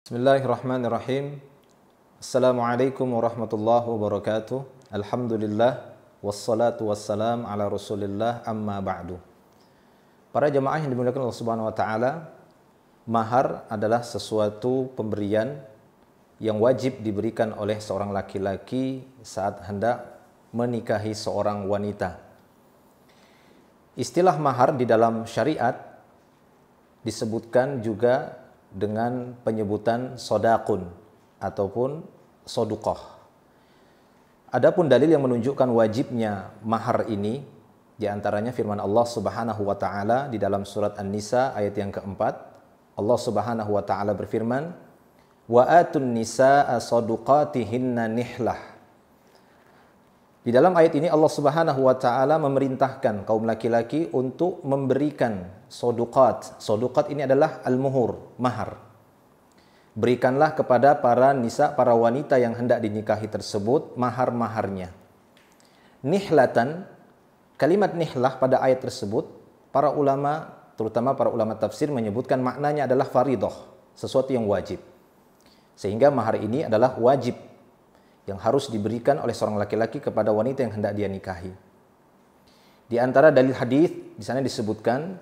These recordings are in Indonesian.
Bismillahirrahmanirrahim. Assalamualaikum warahmatullahi wabarakatuh. Alhamdulillah wassalatu wassalam ala Rasulillah amma ba'du. Para jemaah yang dimuliakan Allah Subhanahu wa taala, mahar adalah sesuatu pemberian yang wajib diberikan oleh seorang laki-laki saat hendak menikahi seorang wanita. Istilah mahar di dalam syariat disebutkan juga dengan penyebutan sodakun ataupun sodukoh. Adapun dalil yang menunjukkan wajibnya mahar ini diantaranya firman Allah Subhanahu wa taala di dalam surat An-Nisa ayat yang keempat Allah Subhanahu wa taala berfirman wa atun nisaa nihlah di dalam ayat ini Allah Subhanahu wa taala memerintahkan kaum laki-laki untuk memberikan sodukat. Sodukat ini adalah al-muhur, mahar. Berikanlah kepada para nisa, para wanita yang hendak dinikahi tersebut mahar-maharnya. Nihlatan, kalimat nihlah pada ayat tersebut, para ulama, terutama para ulama tafsir menyebutkan maknanya adalah faridoh, sesuatu yang wajib. Sehingga mahar ini adalah wajib yang harus diberikan oleh seorang laki-laki kepada wanita yang hendak dia nikahi. Di antara dalil hadis di sana disebutkan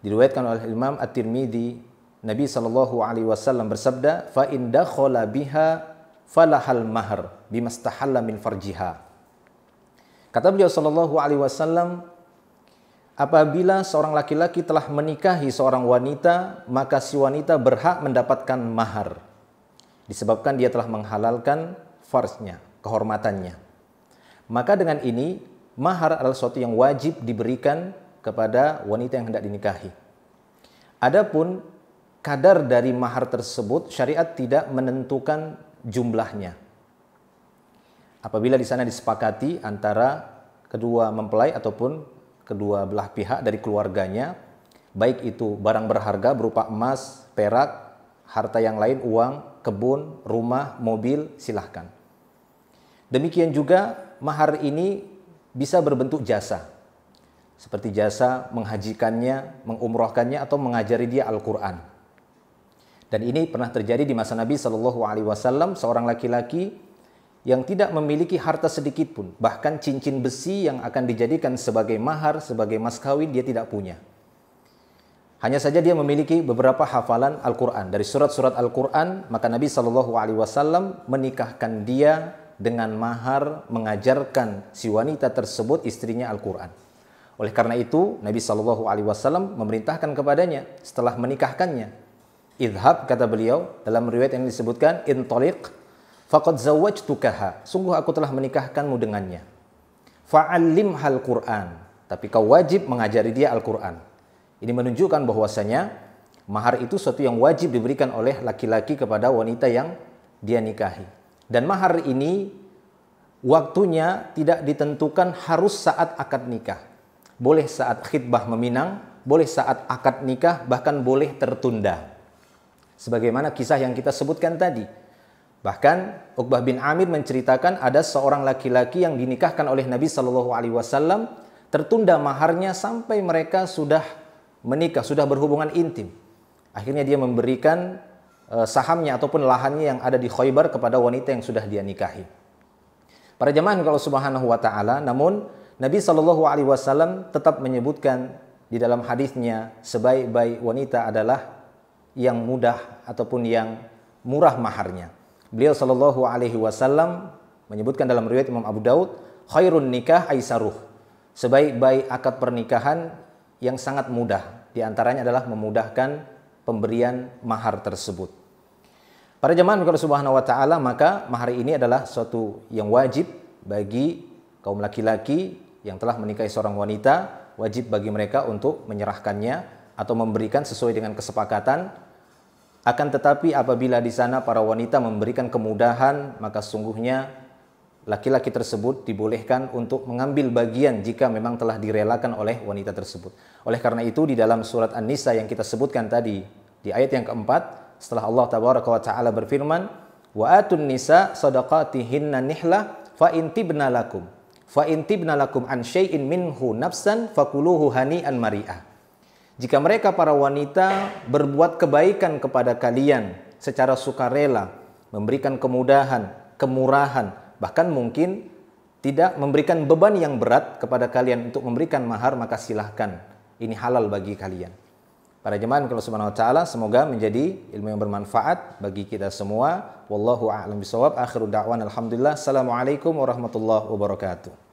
diriwayatkan oleh Imam At-Tirmidzi Nabi Shallallahu alaihi wasallam bersabda fa in dakhala biha falahal mahar bimastahalla min farjiha. Kata beliau Shallallahu alaihi wasallam apabila seorang laki-laki telah menikahi seorang wanita maka si wanita berhak mendapatkan mahar disebabkan dia telah menghalalkan farsnya, kehormatannya. Maka dengan ini, mahar adalah sesuatu yang wajib diberikan kepada wanita yang hendak dinikahi. Adapun kadar dari mahar tersebut, syariat tidak menentukan jumlahnya. Apabila di sana disepakati antara kedua mempelai ataupun kedua belah pihak dari keluarganya, baik itu barang berharga berupa emas, perak, harta yang lain, uang, kebun, rumah, mobil, silahkan. Demikian juga mahar ini bisa berbentuk jasa. Seperti jasa menghajikannya, mengumrohkannya atau mengajari dia Al-Qur'an. Dan ini pernah terjadi di masa Nabi Shallallahu alaihi wasallam seorang laki-laki yang tidak memiliki harta sedikit pun, bahkan cincin besi yang akan dijadikan sebagai mahar, sebagai mas kawin dia tidak punya. Hanya saja dia memiliki beberapa hafalan Al-Quran. Dari surat-surat Al-Quran, maka Nabi Shallallahu Alaihi Wasallam menikahkan dia dengan mahar mengajarkan si wanita tersebut istrinya Al-Quran. Oleh karena itu, Nabi Shallallahu Alaihi Wasallam memerintahkan kepadanya setelah menikahkannya. Idhab kata beliau dalam riwayat yang disebutkan intolik fakot zawaj tukaha. Sungguh aku telah menikahkanmu dengannya. Fa'alim hal Quran. Tapi kau wajib mengajari dia Al-Quran. Ini menunjukkan bahwasanya mahar itu suatu yang wajib diberikan oleh laki-laki kepada wanita yang dia nikahi. Dan mahar ini waktunya tidak ditentukan harus saat akad nikah. Boleh saat khidbah meminang, boleh saat akad nikah, bahkan boleh tertunda. Sebagaimana kisah yang kita sebutkan tadi. Bahkan Uqbah bin Amir menceritakan ada seorang laki-laki yang dinikahkan oleh Nabi Shallallahu alaihi wasallam tertunda maharnya sampai mereka sudah menikah, sudah berhubungan intim. Akhirnya dia memberikan eh, sahamnya ataupun lahannya yang ada di Khaybar kepada wanita yang sudah dia nikahi. Para jemaah kalau subhanahu wa taala, namun Nabi Shallallahu alaihi wasallam tetap menyebutkan di dalam hadisnya sebaik-baik wanita adalah yang mudah ataupun yang murah maharnya. Beliau Shallallahu alaihi wasallam menyebutkan dalam riwayat Imam Abu Daud, khairun nikah aisaruh. Sebaik-baik akad pernikahan yang sangat mudah. Di antaranya adalah memudahkan pemberian mahar tersebut. Para jemaah kalau subhanahu wa ta'ala maka mahar ini adalah suatu yang wajib bagi kaum laki-laki yang telah menikahi seorang wanita wajib bagi mereka untuk menyerahkannya atau memberikan sesuai dengan kesepakatan akan tetapi apabila di sana para wanita memberikan kemudahan maka sungguhnya laki-laki tersebut dibolehkan untuk mengambil bagian jika memang telah direlakan oleh wanita tersebut. Oleh karena itu di dalam surat An-Nisa yang kita sebutkan tadi di ayat yang keempat setelah Allah taala berfirman wa atun nisa sadaqatihinna nihlah fa intibna lakum fa intibna lakum an syai'in minhu nafsan fakuluhu hani'an mari'ah. Jika mereka para wanita berbuat kebaikan kepada kalian secara sukarela, memberikan kemudahan, kemurahan, bahkan mungkin tidak memberikan beban yang berat kepada kalian untuk memberikan mahar maka silahkan ini halal bagi kalian para jemaah kalau subhanahu wa taala semoga menjadi ilmu yang bermanfaat bagi kita semua wallahu a'lam bisawab akhiru da'wan alhamdulillah assalamualaikum warahmatullahi wabarakatuh